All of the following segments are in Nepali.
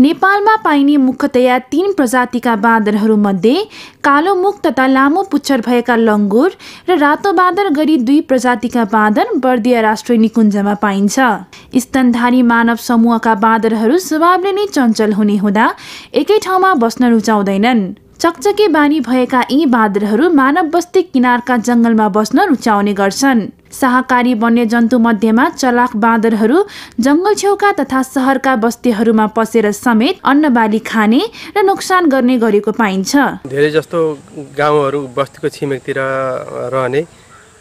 नेपालमा पाइने मुख्यतया तीन प्रजातिका बाँदरहरूमध्ये कालो मुख तथा लामो पुच्छर भएका लङ्गुर र रातो बाँदर गरी दुई प्रजातिका बाँदर बर्दिया राष्ट्रिय निकुञ्जमा पाइन्छ स्तनधारी मानव समूहका बाँदरहरू स्वभावले नै चञ्चल हुने हुँदा एकै ठाउँमा बस्न रुचाउँदैनन् चकचके बानी भएका यी बाँदरहरू मानव बस्ती किनारका जङ्गलमा बस्न रुचाउने गर्छन् शाहकारी मध्येमा चलाख बाँदरहरू जङ्गल छेउका तथा सहरका बस्तीहरूमा पसेर समेत अन्न बाली खाने र नोक्सान गर्ने गरेको पाइन्छ धेरै जस्तो गाउँहरू बस्तीको छिमेकतिर रहने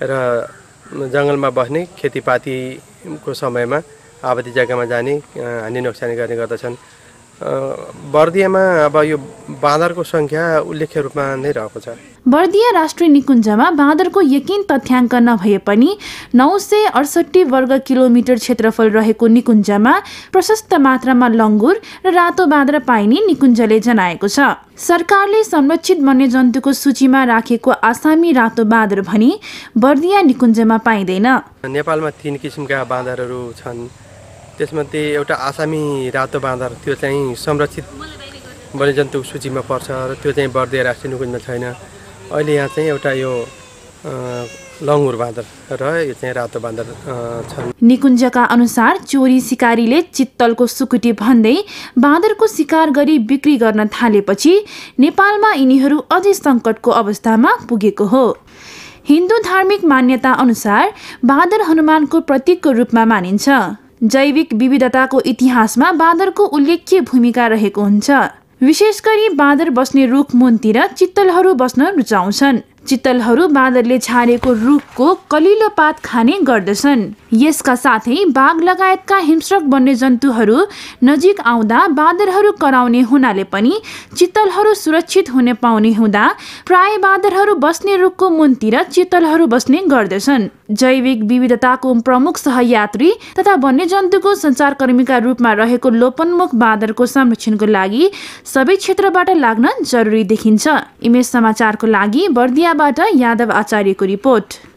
र जङ्गलमा बस्ने खेतीपातीको समयमा आबादी जग्गामा जाने हानि नोक्सानी गर्ने गर्दछन् बर्दियामा अब यो बाँदरको सङ्ख्या उल्लेख्य रूपमा नै रहेको छ बर्दिया राष्ट्रिय निकुञ्जमा बाँदरको यकिन तथ्याङ्क नभए पनि नौ सय अडसट्ठी वर्ग किलोमिटर क्षेत्रफल रहेको निकुञ्जमा प्रशस्त मात्रामा लङ्गुर र रातो बाँदर पाइने निकुञ्जले जनाएको छ सरकारले संरक्षित वन्यजन्तुको सूचीमा राखेको आसामी रातो बाँदर भनी बर्दिया निकुञ्जमा पाइँदैन नेपालमा तिन किसिमका बाँदरहरू छन् त्यसमध्ये एउटा आसामी रातो बाँदर त्यो चाहिँ संरक्षित वन्यजन्तुको सूचीमा पर्छ र त्यो चाहिँ बर्दिया राष्ट्रिय निकुञ्जमा छैन अहिले यहाँ चाहिँ एउटा यो लङ्गुर बाँदर र यो चाहिँ रातो बाँदर छन् निकुञ्जका अनुसार चोरी सिकारीले चित्तलको सुकुटी भन्दै बाँदरको सिकार गरी बिक्री गर्न थालेपछि नेपालमा यिनीहरू अझै सङ्कटको अवस्थामा पुगेको हो हिन्दू धार्मिक मान्यता अनुसार बाँदर हनुमानको प्रतीकको रूपमा मानिन्छ जैविक विविधताको इतिहासमा बाँदरको उल्लेख्य भूमिका रहेको हुन्छ विशेष गरी बाँदर बस्ने रुखमुनतिर चित्तलहरू बस्न रुचाउँछन् चितलहरू बाँदरले छानेको रुखको कलिलो पात खाने गर्दछन् यसका साथै बाघ लगायतका हिंस्रक जन्तुहरू नजिक आउँदा बाँदरहरू कराउने हुनाले पनि चितलहरू सुरक्षित हुने पाउने हुँदा प्राय बाँदरहरू बस्ने रुखको मुनतिर चितलहरू बस्ने गर्दछन् जैविक विविधताको प्रमुख सहयात्री तथा वन्यजन्तुको सञ्चारकर्मीका रूपमा रहेको लोपन्मुख बाँदरको संरक्षणको लागि सबै क्षेत्रबाट लाग्न जरुरी देखिन्छ इमेज समाचारको लागि बर्दिया पटनाबाट यादव आचार्यको रिपोर्ट